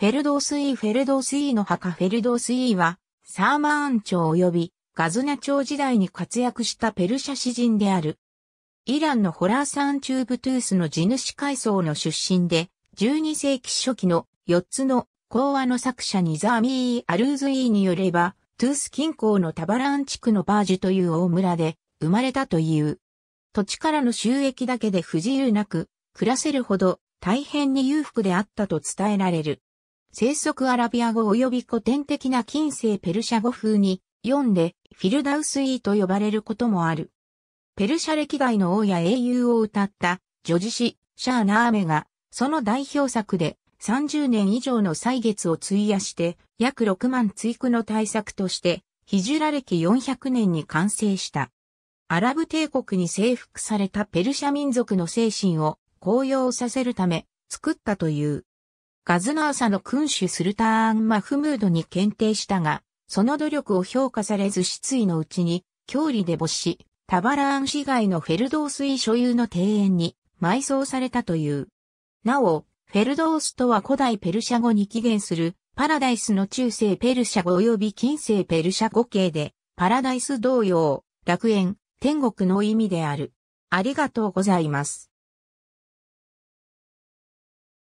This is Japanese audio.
フェルドースイーフェルドースイーの墓フェルドースイーは、サーマーン朝及びガズナ朝時代に活躍したペルシャ詩人である。イランのホラーサンチューブトゥースの地主階層の出身で、12世紀初期の4つの講話の作者にザーミー・アルーズイーによれば、トゥース近郊のタバラン地区のバージュという大村で生まれたという。土地からの収益だけで不自由なく、暮らせるほど大変に裕福であったと伝えられる。生息アラビア語及び古典的な近世ペルシャ語風に、読んで、フィルダウスイーと呼ばれることもある。ペルシャ歴代の王や英雄を歌った、女子詩、シャーナーメが、その代表作で、30年以上の歳月を費やして、約6万追句の対策として、ヒジュラ歴400年に完成した。アラブ帝国に征服されたペルシャ民族の精神を高揚させるため、作ったという。ガズナーサの君主スルターン・マフムードに検定したが、その努力を評価されず失意のうちに、郷里で没し、タバラーン市街のフェルドースイ所有の庭園に埋葬されたという。なお、フェルドースとは古代ペルシャ語に起源するパラダイスの中世ペルシャ語及び近世ペルシャ語系で、パラダイス同様、楽園、天国の意味である。ありがとうございます。